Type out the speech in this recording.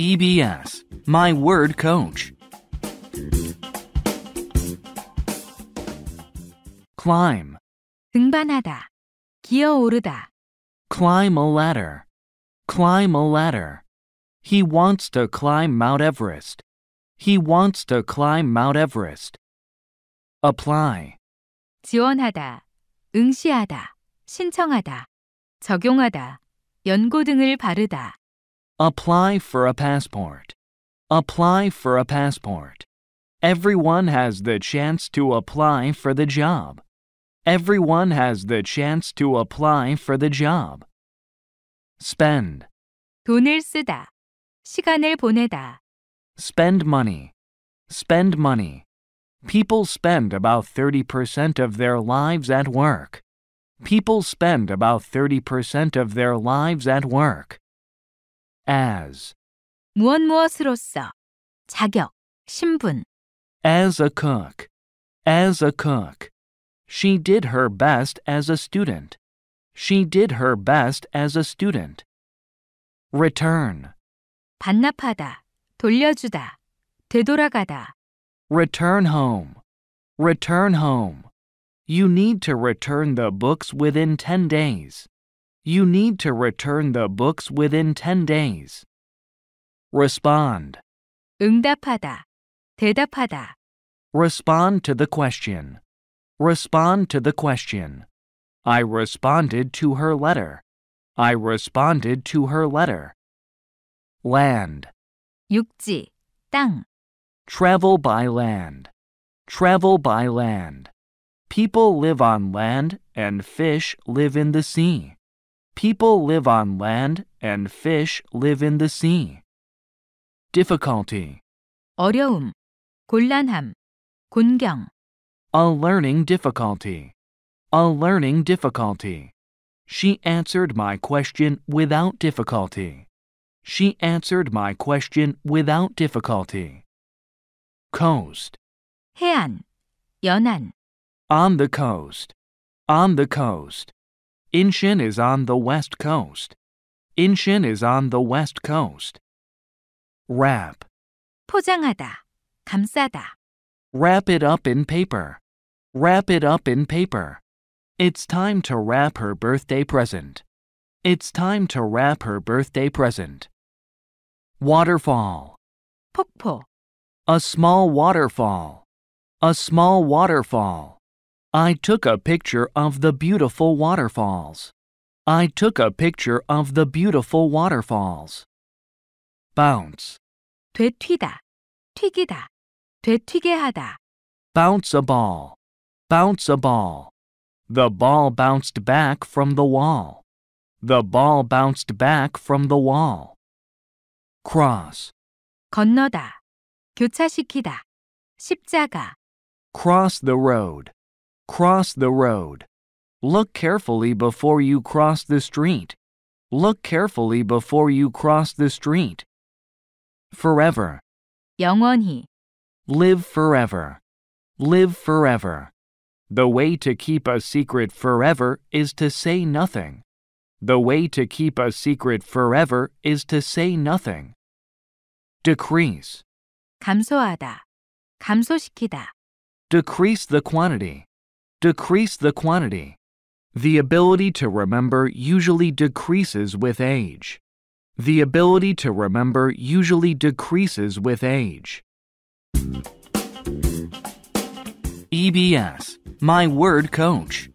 EBS, My Word Coach. climb 등반하다 기어오르다 climb a ladder climb a ladder he wants to climb mount everest he wants to climb mount everest apply 지원하다 응시하다 신청하다 적용하다 연고 등을 바르다 Apply for a passport. Apply for a passport. Everyone has the chance to apply for the job. Everyone has the chance to apply for the job. Spend. 돈을 쓰다. 시간을 보내다. Spend money. Spend money. People spend about 30% of their lives at work. People spend about 30% of their lives at work as 무엇 무엇으로서 자격, 신분 as a cook as a cook she did her best as a student she did her best as a student return 반납하다, 돌려주다, 되돌아가다. Return home. Return home. You need to return the books within 10 days. You need to return the books within 10 days. Respond. 응답하다. 대답하다. Respond to the question. Respond to the question. I responded to her letter. I responded to her letter. Land. 육지, 땅. Travel by land. Travel by land. People live on land and fish live in the sea. People live on land and fish live in the sea. Difficulty. 어려움, 곤란함, 곤경. A learning difficulty. A learning difficulty. She answered my question without difficulty. She answered my question without difficulty. Coast. 해안, 연안. On the coast. On the coast. Incheon is on the west coast. Incheon is on the west coast. Wrap. 포장하다, 감싸다. Wrap it up in paper. Wrap it up in paper. It's time to wrap her birthday present. It's time to wrap her birthday present. Waterfall. 폭포. A small waterfall. A small waterfall. I took a picture of the beautiful waterfalls. I took a picture of the beautiful waterfalls. Bounce. 되튀다, 튀기다, 되튀게 하다. Bounce a ball. Bounce a ball. The ball bounced back from the wall. The ball bounced back from the wall. Cross. 건너다, 교차시키다, 십자가. Cross the road. Cross the road. Look carefully before you cross the street. Look carefully before you cross the street. Forever. 영원히. Live forever. Live forever. The way to keep a secret forever is to say nothing. The way to keep a secret forever is to say nothing. Decrease. 감소하다. 감소시키다. Decrease the quantity decrease the quantity. The ability to remember usually decreases with age. The ability to remember usually decreases with age. EBS, My Word Coach.